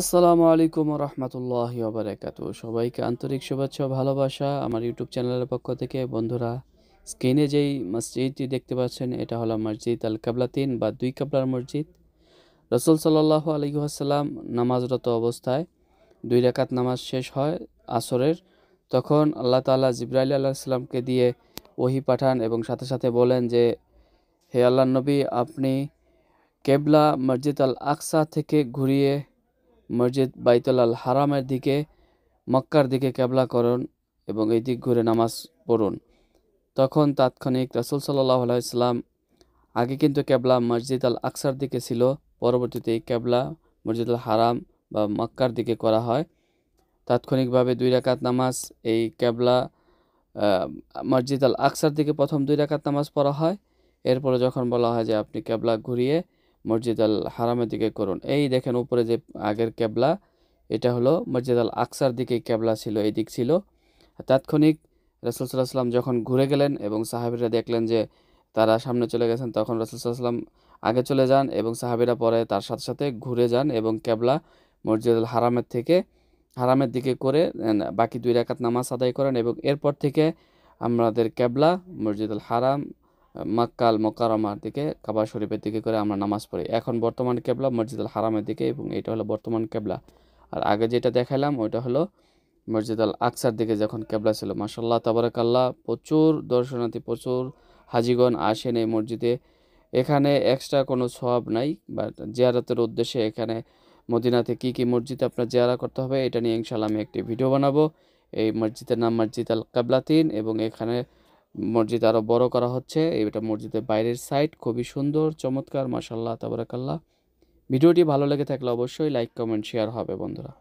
আসসালামু আলাইকুম রহমতুল্লাহ বারাকাত সবাইকে আন্তরিক শুভেচ্ছা ভালোবাসা আমার ইউটিউব চ্যানেলের পক্ষ থেকে বন্ধুরা স্ক্রিনে যেই মসজিদটি দেখতে পাচ্ছেন এটা হলো মসজিদ আল কাবলাতিন বা দুই কাবলার মসজিদ রসুল সাল্লাহ আসসালাম নামাজরত অবস্থায় দুই রাকাত নামাজ শেষ হয় আসরের তখন আল্লাহ তালা জিব্রাইল আল্লাহ সাল্লামকে দিয়ে ওহি পাঠান এবং সাথে সাথে বলেন যে হে আল্লাহ নবী আপনি কেবলা মসজিদ আল আকসা থেকে ঘুরিয়ে মসজিদ বাইতুল হারামের দিকে মক্কার দিকে ক্যাবলা করুন এবং এই দিক ঘুরে নামাজ পড়ুন তখন তাৎক্ষণিক রাসুল সাল্লাহ আগে কিন্তু ক্যাবলা মসজিদ আল আকসার দিকে ছিল পরবর্তীতে এই ক্যাবলা মসজিদ আল হারাম বা মক্কার দিকে করা হয় তাৎক্ষণিকভাবে দুই রাকাত নামাজ এই ক্যাবলা মসজিদ আল আকসার দিকে প্রথম দুই রাকাত নামাজ পড়া হয় এরপরে যখন বলা হয় যে আপনি ক্যাবলা ঘুরিয়ে মসজিদ আল হারামের দিকে করুন এই দেখেন উপরে যে আগের ক্যাবলা এটা হলো মসজিদ আল আকসার দিকে ক্যাবলা ছিল এই দিক ছিল তাৎক্ষণিক রসুল সাল্লাম যখন ঘুরে গেলেন এবং সাহাবিরা দেখলেন যে তারা সামনে চলে গেছেন তখন রসুল সাল্লাম আগে চলে যান এবং সাহাবিরা পরে তার সাথে সাথে ঘুরে যান এবং ক্যাবলা মসজিদ আল হারামের থেকে হারামের দিকে করে বাকি দুই রাকাত নামাজ আদায় করেন এবং এরপর থেকে আমাদের ক্যাবলা মসজিদ আল হারাম মাক্কাল মোকারমার দিকে কাবা শরীফের দিকে করে আমরা নামাজ পড়ি এখন বর্তমান কেবলা মসজিদ আল হারামের দিকে এবং এটা হলো বর্তমান কেবলা আর আগে যেটা দেখালাম ওইটা হলো মসজিদ আল আকসার দিকে যখন কেবলা ছিল মাসাল্লাহ তাবরাকাল্লাহ প্রচুর দর্শনার্থী প্রচুর হাজিগণ আসেন এই মসজিদে এখানে এক্সট্রা কোনো সব নাই বা জিয়ারতের উদ্দেশ্যে এখানে মদিনাতে কি কি মসজিদ আপনার জিয়ারা করতে হবে এটা নিয়ে ইনশাল্লাহ আমি একটি ভিডিও বানাবো এই মসজিদের নাম মসজিদ আল কাবলাতিন এবং এখানে মসজিদ আরও বড় করা হচ্ছে এটা মসজিদের বাইরের সাইড খুবই সুন্দর চমৎকার মাসাল্লাহ তাবরাকাল্লাহ ভিডিওটি ভালো লেগে থাকলে অবশ্যই লাইক কমেন্ট শেয়ার হবে বন্ধুরা